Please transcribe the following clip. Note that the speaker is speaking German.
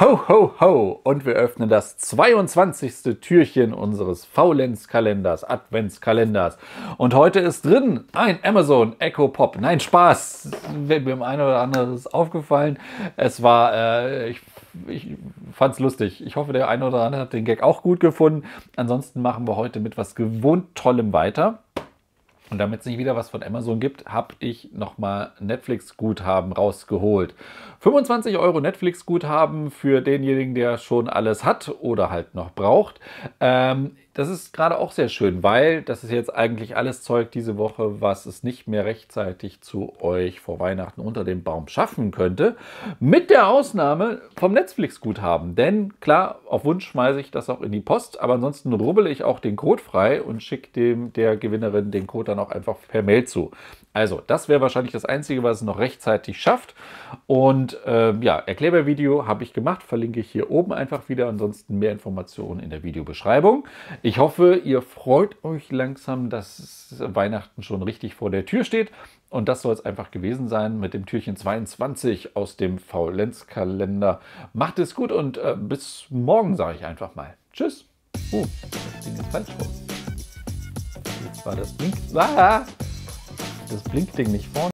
Ho, ho, ho! Und wir öffnen das 22. Türchen unseres Faulenzkalenders, Adventskalenders. Und heute ist drin ein Amazon Echo Pop. Nein, Spaß! Wenn mir dem einen oder anderen aufgefallen. Es war, äh, ich, ich fand's lustig. Ich hoffe, der eine oder andere hat den Gag auch gut gefunden. Ansonsten machen wir heute mit was gewohnt Tollem weiter. Und damit es nicht wieder was von Amazon gibt, habe ich nochmal Netflix-Guthaben rausgeholt. 25 Euro Netflix-Guthaben für denjenigen, der schon alles hat oder halt noch braucht. Ähm, das ist gerade auch sehr schön, weil das ist jetzt eigentlich alles Zeug diese Woche, was es nicht mehr rechtzeitig zu euch vor Weihnachten unter dem Baum schaffen könnte. Mit der Ausnahme vom Netflix-Guthaben. Denn klar, auf Wunsch schmeiße ich das auch in die Post, aber ansonsten rubbele ich auch den Code frei und schicke dem der Gewinnerin den Code dann auch einfach per Mail zu. Also, das wäre wahrscheinlich das Einzige, was es noch rechtzeitig schafft. Und ähm, ja, Erklärbar-Video habe ich gemacht, verlinke ich hier oben einfach wieder. Ansonsten mehr Informationen in der Videobeschreibung. Ich hoffe, ihr freut euch langsam, dass Weihnachten schon richtig vor der Tür steht. Und das soll es einfach gewesen sein mit dem Türchen 22 aus dem Faulenzkalender. Macht es gut und äh, bis morgen, sage ich einfach mal. Tschüss. Oh, das Ding ist falsch raus. War das Blink? Ah, das Blinkding nicht vorne.